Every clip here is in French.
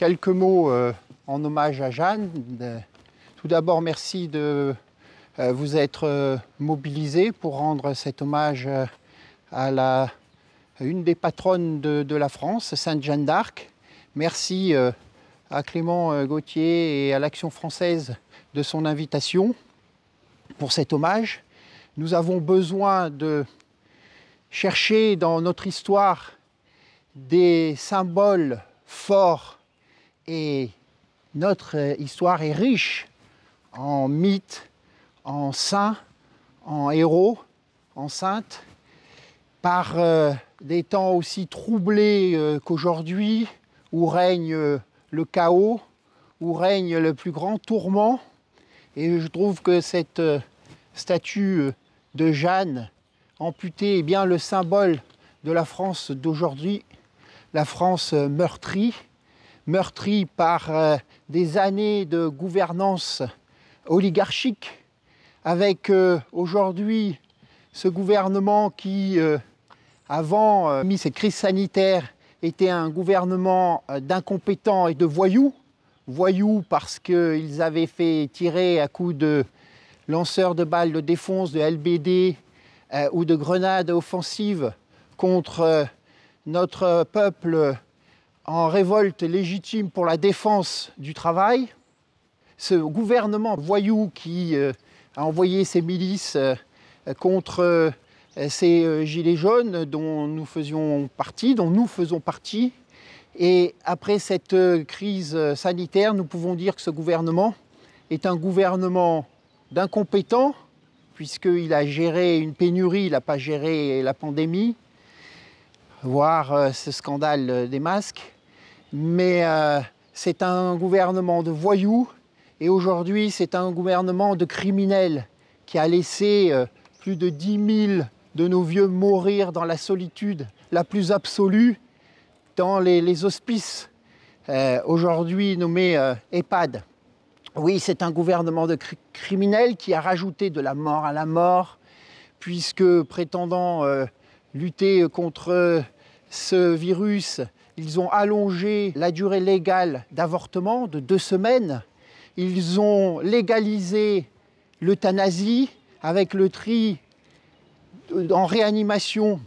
Quelques mots euh, en hommage à Jeanne. Tout d'abord, merci de euh, vous être euh, mobilisé pour rendre cet hommage à la, une des patronnes de, de la France, Sainte Jeanne d'Arc. Merci à Clément Gauthier et à l'Action française de son invitation pour cet hommage. Nous avons besoin de chercher dans notre histoire des symboles forts et notre euh, histoire est riche en mythes, en saints, en héros, en saintes, par euh, des temps aussi troublés euh, qu'aujourd'hui, où règne le chaos, où règne le plus grand tourment. Et je trouve que cette statue de Jeanne amputée est bien le symbole de la France d'aujourd'hui, la France meurtrie, meurtri par euh, des années de gouvernance oligarchique, avec euh, aujourd'hui ce gouvernement qui, euh, avant mis cette crises sanitaires, était un gouvernement d'incompétents et de voyous. Voyous parce qu'ils avaient fait tirer à coups de lanceurs de balles de défense, de LBD ou de grenades offensives contre notre peuple en révolte légitime pour la défense du travail. Ce gouvernement voyou qui euh, a envoyé ses milices euh, contre euh, ces gilets jaunes dont nous faisions partie, dont nous faisons partie. Et après cette crise sanitaire, nous pouvons dire que ce gouvernement est un gouvernement d'incompétents, puisqu'il a géré une pénurie, il n'a pas géré la pandémie, voire ce scandale des masques. Mais euh, c'est un gouvernement de voyous et aujourd'hui c'est un gouvernement de criminels qui a laissé euh, plus de 10 000 de nos vieux mourir dans la solitude la plus absolue, dans les, hospices, euh, aujourd'hui nommés EHPAD. Oui, c'est un gouvernement de criminels qui a rajouté de la mort à la mort, puisque prétendant lutter contre ce virus ils ont allongé la durée légale d'avortement de deux semaines. Ils ont légalisé l'euthanasie avec le tri euh, en réanimation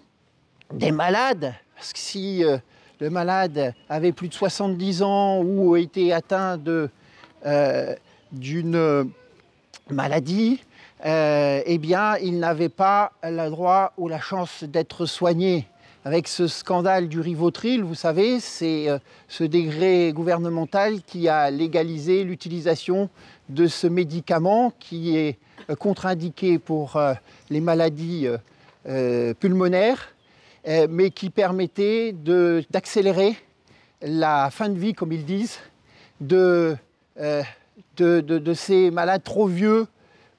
des malades. Parce que si euh, le malade avait plus de 70 ans ou était atteint euh, d'une maladie, eh bien, il n'avait pas le droit ou la chance d'être soigné avec ce scandale du Rivotril, vous savez, c'est euh, ce décret gouvernemental qui a légalisé l'utilisation de ce médicament qui est euh, contre-indiqué pour euh, les maladies pulmonaires, mais qui permettait d'accélérer la fin de vie, comme ils disent, de, de ces malades trop vieux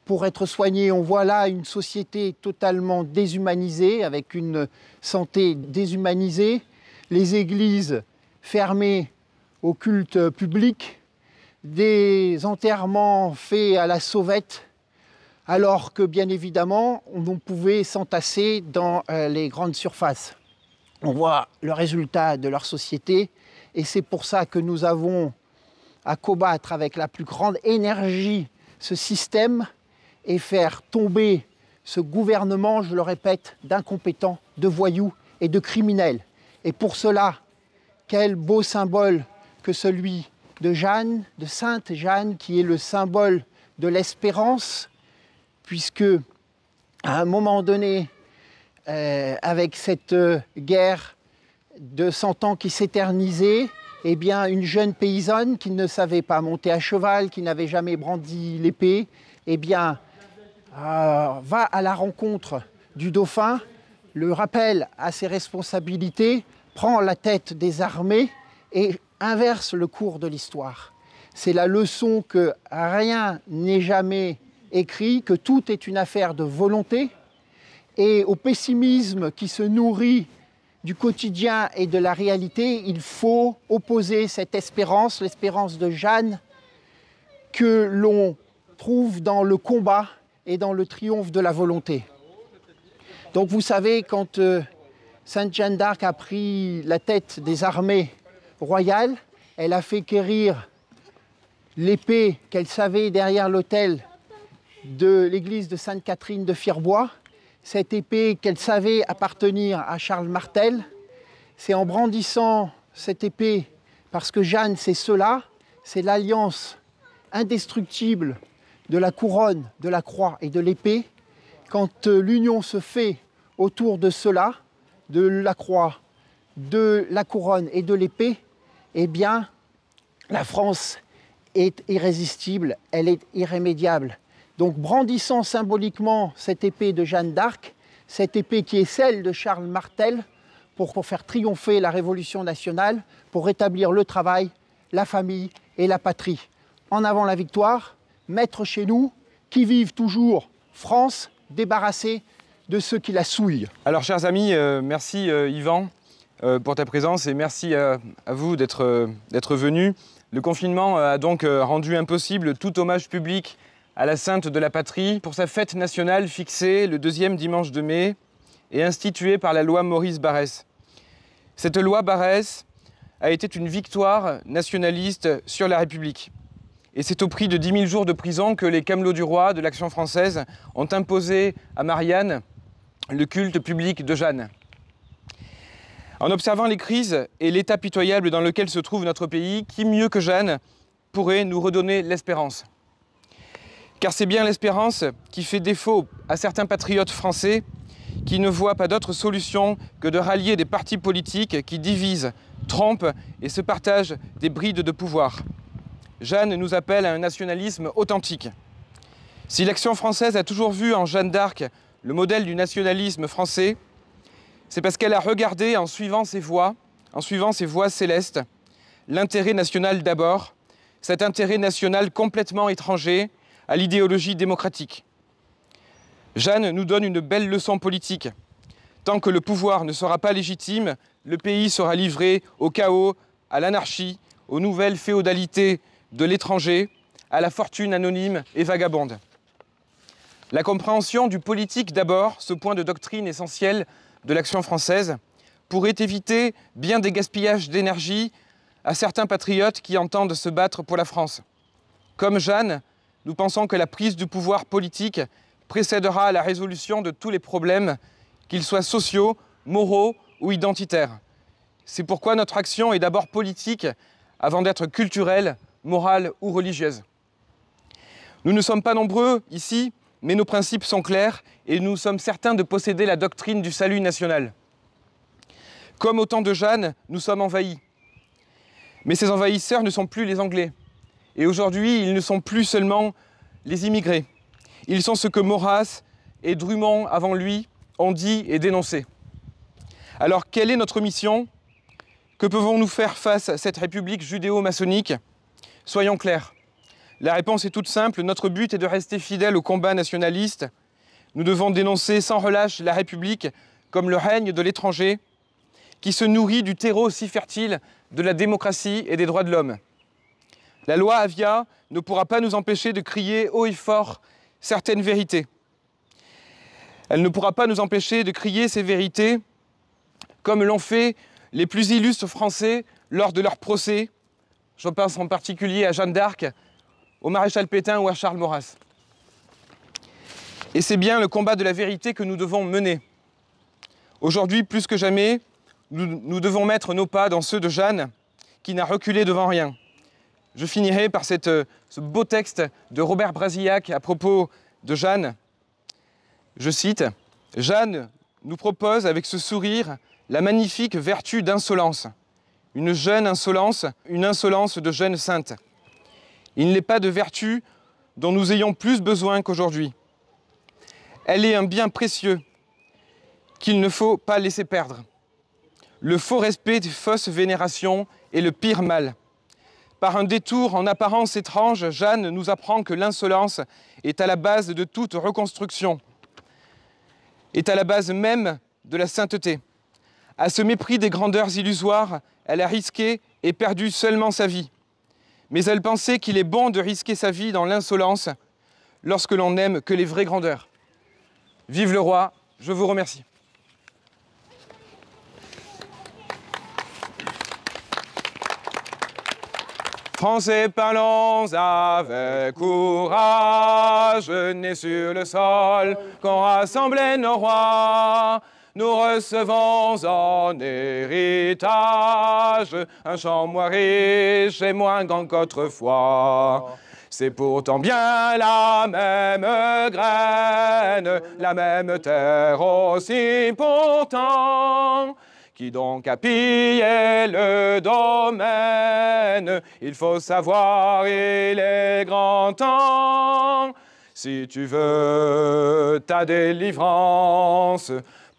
pour être soigné, On voit là une société totalement déshumanisée, avec une santé déshumanisée, les églises fermées au culte public, des enterrements faits à la sauvette, alors que bien évidemment, on pouvait s'entasser dans euh, les grandes surfaces. On voit le résultat de leur société et c'est pour ça que nous avons à combattre avec la plus grande énergie ce système et faire tomber ce gouvernement, je le répète, d'incompétents, de voyous et de criminels. Et pour cela, quel beau symbole que celui de Jeanne, de Sainte Jeanne, qui est le symbole de l'espérance, puisque à un moment donné, euh, avec cette euh, guerre de 100 ans qui s'éternisait, eh bien, une jeune paysanne qui ne savait pas monter à cheval, qui n'avait jamais brandi l'épée, eh bien, euh, va à la rencontre du dauphin, le rappelle à ses responsabilités, prend la tête des armées et inverse le cours de l'histoire. C'est la leçon que rien n'est jamais écrit, que tout est une affaire de volonté, et au pessimisme qui se nourrit du quotidien et de la réalité, il faut opposer cette espérance, l'espérance de Jeanne, que l'on trouve dans le combat et dans le triomphe de la volonté. Donc vous savez, quand euh, Sainte Jeanne d'Arc a pris la tête des armées royales, elle a fait quérir l'épée qu'elle savait derrière l'autel de l'église de Sainte-Catherine de Fierbois. cette épée qu'elle savait appartenir à Charles Martel. C'est en brandissant cette épée, parce que Jeanne, c'est cela, c'est l'alliance indestructible de la couronne, de la croix et de l'épée, quand euh, l'union se fait autour de cela, de la croix, de la couronne et de l'épée, eh bien, la France est irrésistible, elle est irrémédiable. Donc brandissant symboliquement cette épée de Jeanne d'Arc, cette épée qui est celle de Charles Martel, pour faire triompher la Révolution nationale, pour rétablir le travail, la famille et la patrie. En avant la victoire, mettre chez nous, qui vivent toujours France, débarrassée de ceux qui la souillent. Alors chers amis, euh, merci euh, Yvan euh, pour ta présence et merci à, vous d'être venus. Le confinement a donc rendu impossible tout hommage public à la Sainte de la Patrie pour sa fête nationale fixée le deuxième dimanche de mai et instituée par la loi Maurice Barrès. Cette loi Barès a été une victoire nationaliste sur la République. Et c'est au prix de 10 000 jours de prison que les Camelots du Roi de l'Action française ont imposé à Marianne le culte public de Jeanne. En observant les crises et l'état pitoyable dans lequel se trouve notre pays, qui mieux que Jeanne pourrait nous redonner l'espérance Car c'est bien l'espérance qui fait défaut à certains patriotes français qui ne voient pas d'autre solution que de rallier des partis politiques qui divisent, trompent et se partagent des brides de pouvoir. Jeanne nous appelle à un nationalisme authentique. Si l'action française a toujours vu en Jeanne d'Arc le modèle du nationalisme français, c'est parce qu'elle a regardé en suivant ses voies, en suivant ses voies célestes, l'intérêt national d'abord, cet intérêt national complètement étranger à l'idéologie démocratique. Jeanne nous donne une belle leçon politique. Tant que le pouvoir ne sera pas légitime, le pays sera livré au chaos, à l'anarchie, aux nouvelles féodalités de l'étranger à la fortune anonyme et vagabonde. La compréhension du politique d'abord, ce point de doctrine essentiel de l'action française, pourrait éviter bien des gaspillages d'énergie à certains patriotes qui entendent se battre pour la France. Comme Jeanne, nous pensons que la prise du pouvoir politique précédera à la résolution de tous les problèmes, qu'ils soient sociaux, moraux ou identitaires. C'est pourquoi notre action est d'abord politique avant d'être culturelle, morale ou religieuse. Nous ne sommes pas nombreux ici, mais nos principes sont clairs et nous sommes certains de posséder la doctrine du salut national. Comme au temps de Jeanne, nous sommes envahis. Mais ces envahisseurs ne sont plus les Anglais. Et aujourd'hui, ils ne sont plus seulement les immigrés. Ils sont ce que Maurras et Drummond avant lui ont dit et dénoncé. Alors quelle est notre mission Que pouvons-nous faire face à cette République judéo-maçonnique Soyons clairs. La réponse est toute simple. Notre but est de rester fidèle au combat nationaliste. Nous devons dénoncer sans relâche la République comme le règne de l'étranger qui se nourrit du terreau si fertile de la démocratie et des droits de l'homme. La loi Avia ne pourra pas nous empêcher de crier haut et fort certaines vérités. Elle ne pourra pas nous empêcher de crier ces vérités comme l'ont fait les plus illustres Français lors de leur procès je pense en particulier à Jeanne d'Arc, au maréchal Pétain ou à Charles Maurras. Et c'est bien le combat de la vérité que nous devons mener. Aujourd'hui, plus que jamais, nous, devons mettre nos pas dans ceux de Jeanne, qui n'a reculé devant rien. Je finirai par euh, ce beau texte de Robert Brasillac à propos de Jeanne. Je cite, Jeanne nous propose avec ce sourire la magnifique vertu d'insolence une jeune insolence, une insolence de jeune sainte. Il n'est pas de vertu dont nous ayons plus besoin qu'aujourd'hui. Elle est un bien précieux qu'il ne faut pas laisser perdre. Le faux respect des fausses vénérations est le pire mal. Par un détour en apparence étrange, Jeanne nous apprend que l'insolence est à la base de toute reconstruction, est à la base même de la sainteté. À ce mépris des grandeurs illusoires, elle a risqué et perdu seulement sa vie. Mais elle pensait qu'il est bon de risquer sa vie dans l'insolence lorsque l'on n'aime que les vraies grandeurs. Vive le roi, je vous remercie. Français, parlons avec courage, nés sur le sol, qu'on rassemblait nos rois nous recevons en héritage un champ moins riche et moins grand qu'autrefois. C'est pourtant bien la même graine, la même terre aussi pourtant. Qui donc a pillé le domaine Il faut savoir, il est grand temps. Si tu veux ta délivrance,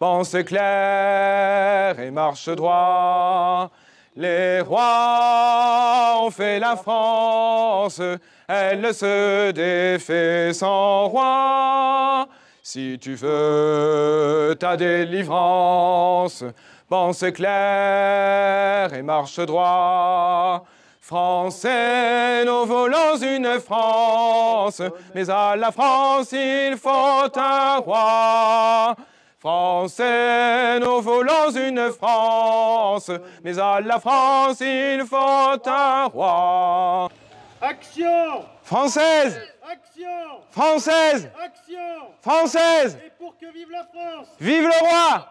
Pense clair et marche droit. Les rois ont fait la France, elle se défait sans roi. Si tu veux ta délivrance, pense clair et marche droit. Français, nous voulons une France, mais à la France il faut un roi. Français, nous voulons une France, mais à la France, il faut un roi. Action Française Action Française Action Française Et pour que vive la France Vive le roi